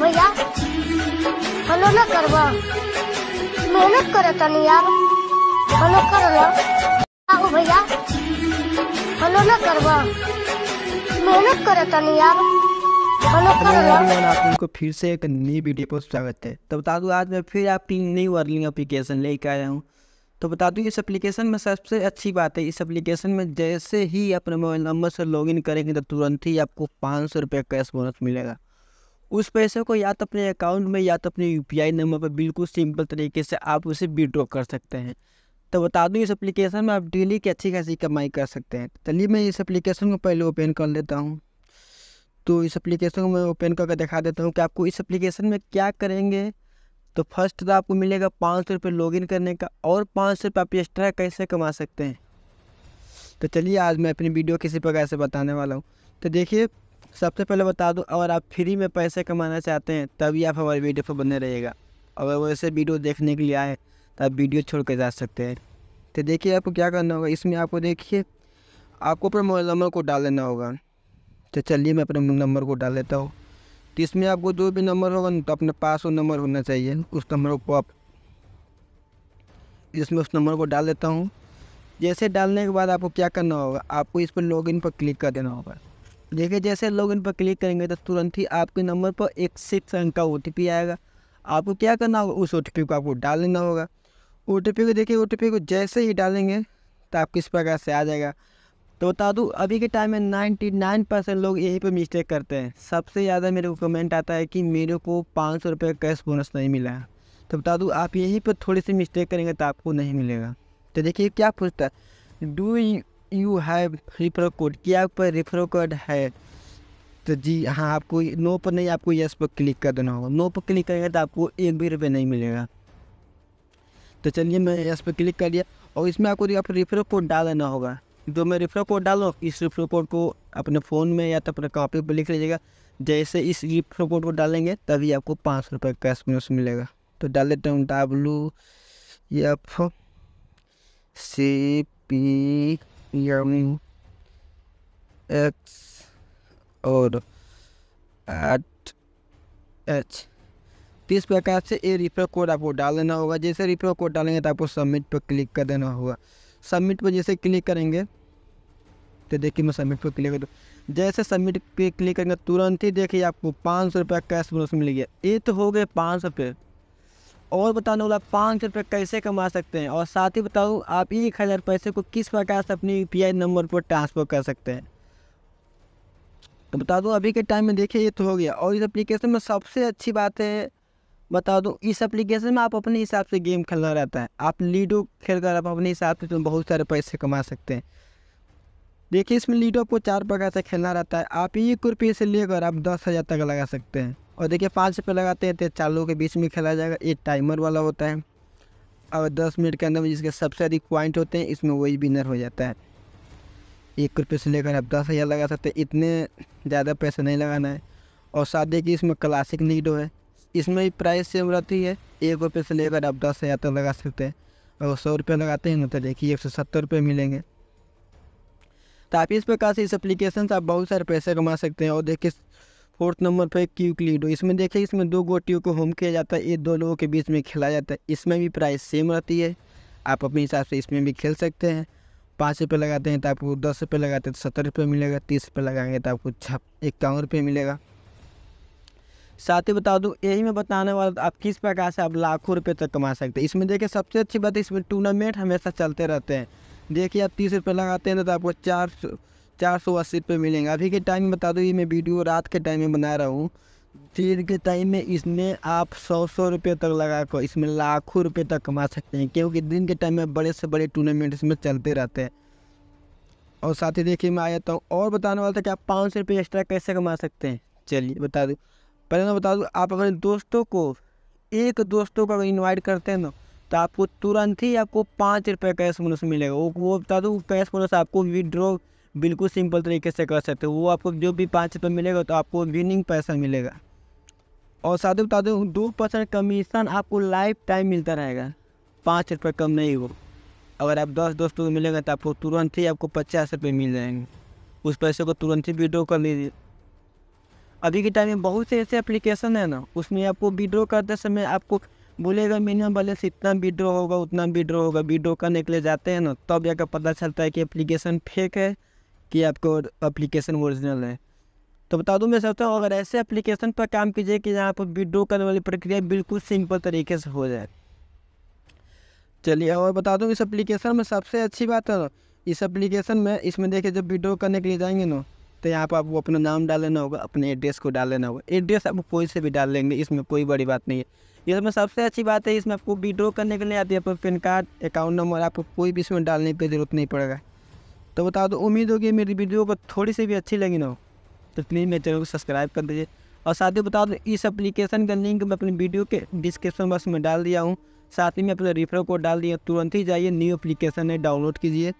भैया हलो ना करवा मेहनत करे तनी यार हलो कर लो आओ भैया हलो ना करवा मेहनत करे तनी यार आपको फिर से एक नई वीडियो पर स्वागत है तो बता दूं आज मैं फिर आपकी नई वर्लिंग एप्लीकेशन लेकर आया हूँ तो बता दूं इस एप्लीकेशन में सबसे अच्छी बात है इस एप्लीकेशन में जैसे ही अपने मोबाइल नंबर से लॉगिन करेंगे तो तुरंत ही आपको पाँच सौ रुपये कैश बोनस मिलेगा उस पैसे को या तो अपने अकाउंट में या तो अपने यू नंबर पर बिल्कुल सिंपल तरीके से आप उसे विड्रॉ कर सकते हैं तो बता दूँ इस एप्लीकेशन में आप डेली की अच्छी खासी कमाई कर सकते हैं चलिए मैं इस एप्लीकेशन को पहले ओपन कर लेता हूँ तो इस एप्लीकेशन को मैं ओपन करके दिखा देता हूँ कि आपको इस एप्लीकेशन में क्या करेंगे तो फर्स्ट तो आपको मिलेगा पाँच सौ रुपये लॉग करने का और पाँच सौ रुपये आप एक्स्ट्रा कैसे कमा सकते हैं तो चलिए आज मैं अपनी वीडियो किसी प्रकार से बताने वाला हूँ तो देखिए सबसे पहले बता दूँ अगर आप फ्री में पैसे कमाना चाहते हैं तभी आप हमारे वीडियो पर बने रहिएगा अगर वैसे वीडियो देखने के लिए आए तो आप वीडियो छोड़ कर जा सकते हैं तो देखिए आपको क्या करना होगा इसमें आपको देखिए आपको अपने मोबाइल नंबर को डाल लेना होगा तो चलिए मैं अपने नंबर को डाल लेता हूँ तो इसमें आपको जो भी नंबर होगा ना तो अपने पास वो नंबर होना चाहिए उस नंबर को आप इसमें उस नंबर को डाल देता हूँ जैसे डालने के बाद आपको क्या करना होगा आपको इस पर लॉगिन पर क्लिक कर देना होगा देखिए जैसे लोग इन पर क्लिक करेंगे तो तुरंत ही आपके नंबर पर एक सिक्स अंक का ओ आएगा आपको क्या करना होगा उस ओ को आपको डाल लेना होगा ओ को देखिए ओ को जैसे ही डालेंगे तो आप किस प्रकार से आ जाएगा तो बता दूँ अभी के टाइम में नाइन्टी नाइन परसेंट लोग यहीं पर मिस्टेक करते हैं सबसे ज़्यादा मेरे को कमेंट आता है कि मेरे को पाँच सौ रुपये कैश बोनस नहीं मिला है तो बता दूँ आप यहीं पर थोड़ी सी मिस्टेक करेंगे तो आपको नहीं मिलेगा तो देखिए क्या पूछता है do you have refer code क्या पर रेफर कोड है तो जी हाँ आपको नो पर नहीं आपको यस पर क्लिक कर देना होगा नो पर क्लिक करेंगे तो आपको एक भी रुपये नहीं मिलेगा तो चलिए मैं यस पर क्लिक कर लिया और इसमें आपको आप रेफर कोड डाल देना होगा तो मैं रेफर कोड डालो इस रेफर कोड को अपने फ़ोन में या तो अपने कॉपी पर लिख लीजिएगा जैसे इस रेफर कोड को डालेंगे तभी आपको पाँच रुपये कैश बोनस मिलेगा तो डाल देता हूँ डब्लू एफ सी पी यमी एक्स और एट एच तीस प्रकार से ये रिफर कोड आपको डाल देना होगा जैसे रिफर कोड डालेंगे तो आपको सबमिट पर क्लिक कर देना होगा सबमिट पर जैसे क्लिक करेंगे तो देखिए मैं सबमिट पर क्लिक कर दूँ जैसे सबमिट पे क्लिक करेंगे तुरंत ही देखिए आपको पाँच सौ रुपया कैश बोनस मिल गया ये तो हो गए पाँच सौ रुपये और बताने वाला पाँच सौ रुपये कैसे कमा सकते हैं और साथ ही बताऊँ आप एक हज़ार पैसे को किस प्रकार से अपने यू नंबर पर ट्रांसफ़र कर सकते हैं तो बता दूँ अभी के टाइम में देखिए ये तो हो गया और इस एप्लीकेशन में सबसे अच्छी बात है बता दूँ इस एप्लीकेशन में आप अपने हिसाब से गेम खेलना रहता है आप लीडो खेल कर आप अपने हिसाब से तो बहुत सारे पैसे कमा सकते हैं देखिए इसमें लीडो आपको चार प्रकार से खेलना रहता है आप एक रुपये से लेकर आप दस हज़ार तक लगा सकते हैं और देखिए पाँच रुपये लगाते हैं तो चार लोगों के बीच में खेला जाएगा एक टाइमर वाला होता है और दस मिनट के अंदर में जिसके सबसे अधिक पॉइंट होते हैं इसमें वही विनर हो जाता है एक रुपये से लेकर आप दस हज़ार लगा सकते हैं इतने ज़्यादा पैसे नहीं लगाना है और साथ देखिए इसमें क्लासिक नीडो है इसमें भी प्राइस सेम रहती है एक रुपये से लेकर आप दस हज़ार तक लगा सकते हैं और सौ रुपये लगाते हैं ना तो देखिए एक सौ सत्तर रुपये मिलेंगे तो आप इस प्रकार से इस एप्लीकेशन से आप बहुत सारे पैसे कमा सकते हैं और देखिए फोर्थ नंबर पर क्यूक लीडो इसमें देखिए इसमें दो गोटियों को होम किया जाता है ये दो लोगों के बीच में खेला जाता है इसमें भी प्राइस सेम रहती है आप अपने हिसाब से इसमें भी खेल सकते हैं पाँच रुपये लगाते हैं तो आपको दस रुपये लगाते हैं तो सत्तर रुपये मिलेगा तीस रुपये लगाएंगे तो आपको छप इक्यावन रुपये मिलेगा साथ ही बता दूँ यही मैं बताने वाला आप किस प्रकार से आप लाखों रुपये तक कमा सकते हैं इसमें देखिए सबसे अच्छी बात है इसमें टूर्नामेंट हमेशा चलते रहते हैं देखिए आप तीस रुपये लगाते हैं तो आपको चार चार सौ अस्सी रुपये मिलेंगे अभी के टाइम में बता दो ये मैं वीडियो रात के टाइम में बना रहा हूँ दिन के टाइम में इसमें आप सौ सौ रुपये तक लगा कर इसमें लाखों रुपये तक कमा सकते हैं क्योंकि दिन के टाइम में बड़े से बड़े टूर्नामेंट इसमें चलते रहते हैं और साथ ही देखिए मैं आ जाता हूँ और बताने वाला था कि आप पाँच सौ रुपये एक्स्ट्रा कैसे कमा सकते हैं चलिए बता दूँ पहले मैं बता दूँ आप अपने दोस्तों को एक दोस्तों को अगर इन्वाइट करते हैं ना तो आपको तुरंत ही आपको पाँच रुपये कैश बोनस मिलेगा वो वो बता दूँ कैश बोनस आपको विदड्रॉ बिल्कुल सिंपल तरीके से कर सकते हो वो आपको जो भी पाँच रुपये मिलेगा तो आपको विनिंग पैसा मिलेगा और साथ ही बता दो दो परसेंट कमीशन आपको लाइफ टाइम मिलता रहेगा पाँच रुपये कम नहीं हो अगर आप दस दोस्तों को मिलेगा तो आपको तुरंत ही आपको पचास रुपये मिल जाएंगे उस पैसे को तुरंत ही विड्रो कर लीजिए अभी के टाइम में बहुत से ऐसे एप्लीकेशन है ना उसमें आपको विड्रो करते समय आपको बोलेगा मिनिमम बैलेंस इतना विड्रॉ होगा उतना विड्रो होगा विड्रो करने के लिए जाते हैं ना तब तो जाकर पता चलता है कि एप्लीकेशन फेक है कि आपको अप्लीकेशन ओरिजिनल है तो बता दूँ मैं सोचता हूँ अगर ऐसे एप्लीकेशन पर काम कीजिए कि यहाँ पर विड्रो करने वाली प्रक्रिया बिल्कुल सिंपल तरीके से हो जाए चलिए और बता दूँ इस एप्लीकेशन में सबसे अच्छी बात है इस एप्लीकेशन में इसमें देखिए जब विड्रो करने के लिए जाएंगे ना तो यहाँ पर आपको अपना नाम डाल लेना होगा अपने एड्रेस को डाल लेना होगा एड्रेस आप कोई से भी डाल लेंगे इसमें कोई बड़ी बात नहीं है इसमें सबसे अच्छी बात है इसमें आपको विड्रो करने के लिए आप आपको पैन कार्ड अकाउंट नंबर आपको कोई भी इसमें डालने की जरूरत नहीं पड़ेगा तो बता दो उम्मीद होगी मेरी वीडियो को थोड़ी सी भी अच्छी लगी ना हो तो प्लीज़ मेरे चैनल को सब्सक्राइब कर दीजिए और साथ ही बता दो इस एप्लीकेशन का लिंक मैं अपनी वीडियो के डिस्क्रिप्शन बॉक्स में डाल दिया हूँ साथ ही मैं अपने रेफर कोड डाल दिया तुरंत ही जाइए न्यू एप्लीकेशन है डाउनलोड कीजिए